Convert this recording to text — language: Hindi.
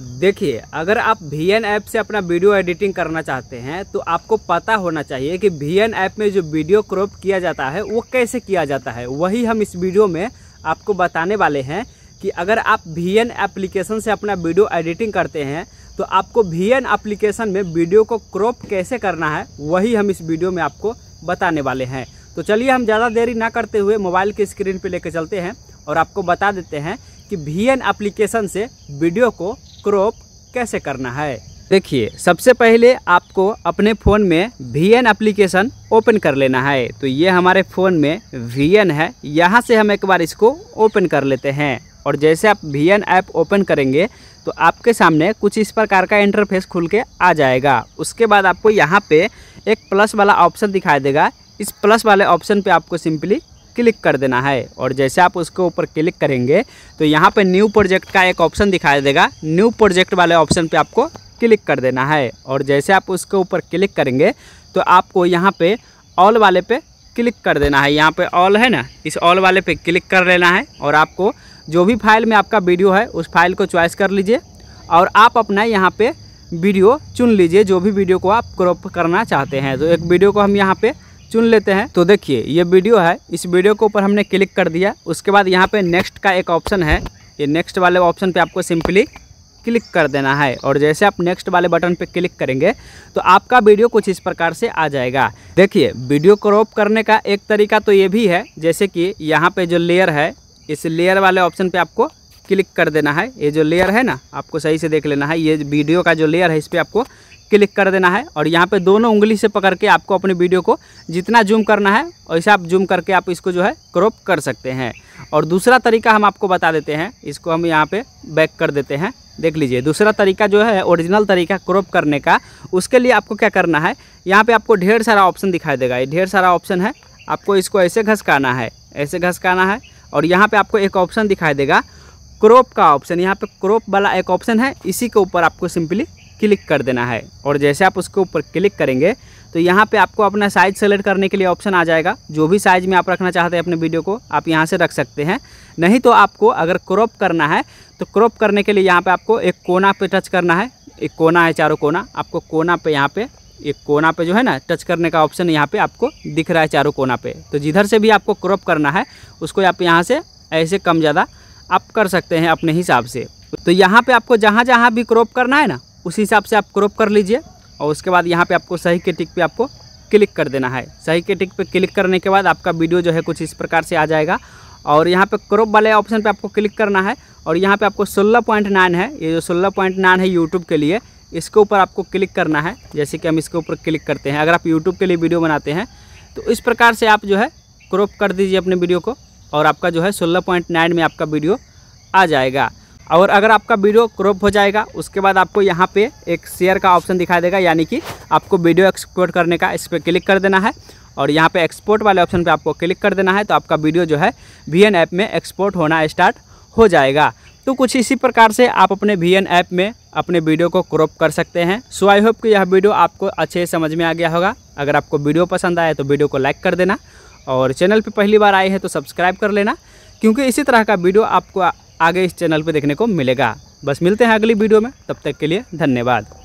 देखिए अगर आप वी एन ऐप से अपना वीडियो एडिटिंग करना चाहते हैं तो आपको पता होना चाहिए कि वी एन ऐप में जो वीडियो क्रॉप किया जाता है वो कैसे किया जाता है वही हम इस वीडियो में आपको बताने वाले हैं कि अगर आप वी एन एप्लीकेशन से अपना वीडियो एडिटिंग करते हैं तो आपको वी एन एप्लीकेशन में वीडियो को क्रॉप कैसे करना है वही हम इस वीडियो में आपको बताने वाले हैं तो चलिए हम ज़्यादा देरी ना करते हुए मोबाइल की स्क्रीन पर लेकर चलते हैं और आपको बता देते हैं कि वी एन एप्लीकेशन से वीडियो को क्रॉप कैसे करना है देखिए सबसे पहले आपको अपने फ़ोन में वी एन एप्लीकेशन ओपन कर लेना है तो ये हमारे फ़ोन में वी एन है यहाँ से हम एक बार इसको ओपन कर लेते हैं और जैसे आप वी एन ऐप ओपन करेंगे तो आपके सामने कुछ इस प्रकार का इंटरफेस खुल के आ जाएगा उसके बाद आपको यहाँ पे एक प्लस वाला ऑप्शन दिखाई देगा इस प्लस वाले ऑप्शन पे आपको सिंपली क्लिक कर देना है और जैसे आप उसके ऊपर क्लिक करेंगे तो यहाँ पे न्यू प्रोजेक्ट का एक ऑप्शन दिखाई देगा न्यू प्रोजेक्ट वाले ऑप्शन पे आपको क्लिक कर देना है और जैसे आप उसके ऊपर क्लिक करेंगे तो आपको यहाँ पे ऑल वाले पे क्लिक कर देना है यहाँ पे ऑल है ना इस ऑल वाले पे क्लिक कर लेना है और आपको जो भी फाइल में आपका वीडियो है उस फाइल को चॉइस कर लीजिए और आप अपना यहाँ पे वीडियो चुन लीजिए जो भी वीडियो को आप क्रॉप करना चाहते हैं तो एक वीडियो को हम यहाँ पर चुन लेते हैं तो देखिए ये वीडियो है इस वीडियो के ऊपर हमने क्लिक कर दिया उसके बाद यहाँ पे नेक्स्ट का एक ऑप्शन है ये नेक्स्ट वाले ऑप्शन पे आपको सिंपली क्लिक कर देना है और जैसे आप नेक्स्ट वाले बटन पर क्लिक करेंगे तो आपका वीडियो कुछ इस प्रकार से आ जाएगा देखिए वीडियो क्रॉप करने का एक तरीका तो ये भी है जैसे कि यहाँ पर जो लेयर है इस लेयर वाले ऑप्शन पर आपको क्लिक कर देना है ये जो लेयर है ना आपको सही से देख लेना है ये वीडियो का जो लेयर है इस पर आपको क्लिक कर देना है और यहाँ पे दोनों उंगली से पकड़ के आपको अपने वीडियो को जितना जूम करना है वैसे आप जूम करके आप इसको जो है क्रॉप कर सकते हैं और दूसरा तरीका हम आपको बता देते हैं इसको हम यहाँ पे बैक कर देते हैं देख लीजिए दूसरा तरीका जो है ओरिजिनल तरीका क्रॉप करने का उसके लिए आपको क्या करना है यहाँ पर आपको ढेर सारा ऑप्शन दिखाई देगा ये ढेर सारा ऑप्शन है आपको इसको ऐसे घसकाना है ऐसे घसकाना है और यहाँ पर आपको एक ऑप्शन दिखाई देगा क्रॉप का ऑप्शन यहाँ पे क्रॉप वाला एक ऑप्शन है इसी के ऊपर आपको सिंपली क्लिक कर देना है और जैसे आप उसके ऊपर क्लिक करेंगे तो यहाँ पे आपको अपना साइज़ सेलेक्ट करने के लिए ऑप्शन आ जाएगा जो भी साइज़ में आप रखना चाहते हैं अपने वीडियो को आप यहाँ से रख सकते हैं नहीं तो आपको अगर क्रॉप करना है तो क्रॉप करने के लिए यहाँ पर आपको एक कोना पर टच करना है एक कोना है चारों कोना आपको कोना पे यहाँ पे एक कोना पे जो है ना टच करने का ऑप्शन यहाँ पर आपको दिख रहा है चारों कोना पे तो जिधर से भी आपको क्रॉप करना है उसको आप यहाँ से ऐसे कम ज़्यादा आप कर सकते हैं अपने हिसाब से तो यहाँ पे आपको जहाँ जहाँ भी क्रॉप करना है ना उसी हिसाब से आप क्रॉप कर लीजिए और उसके बाद यहाँ पे आपको सही के टिक पे आपको क्लिक कर देना है सही के टिक पे क्लिक करने के बाद आपका वीडियो जो है कुछ इस प्रकार से आ जाएगा और यहाँ पे क्रॉप वाले ऑप्शन पे आपको क्लिक करना है और यहाँ पे आपको 16.9 है ये जो 16.9 है यूट्यूब के लिए इसके ऊपर आपको क्लिक करना है जैसे कि हम इसके ऊपर क्लिक करते हैं अगर आप यूट्यूब के लिए वीडियो बनाते हैं तो इस प्रकार से आप जो है क्रॉप कर दीजिए अपने वीडियो को और आपका जो है नाइन में आपका वीडियो आ जाएगा और अगर आपका वीडियो क्रॉप हो जाएगा उसके बाद आपको यहाँ पे एक शेयर का ऑप्शन दिखाई देगा यानी कि आपको वीडियो एक्सपोर्ट करने का इस पर क्लिक कर देना है और यहाँ पे एक्सपोर्ट वाले ऑप्शन पे आपको क्लिक कर देना है तो आपका वीडियो जो है वी ऐप में एक्सपोर्ट होना स्टार्ट हो जाएगा तो कुछ इसी प्रकार से आप अपने वी ऐप में अपने वीडियो को क्रॉप कर सकते हैं सो आई होप कि यह वीडियो आपको अच्छे समझ में आ गया होगा अगर आपको वीडियो पसंद आए तो वीडियो को लाइक कर देना और चैनल पर पहली बार आए हैं तो सब्सक्राइब कर लेना क्योंकि इसी तरह का वीडियो आपको आगे इस चैनल पर देखने को मिलेगा बस मिलते हैं अगली वीडियो में तब तक के लिए धन्यवाद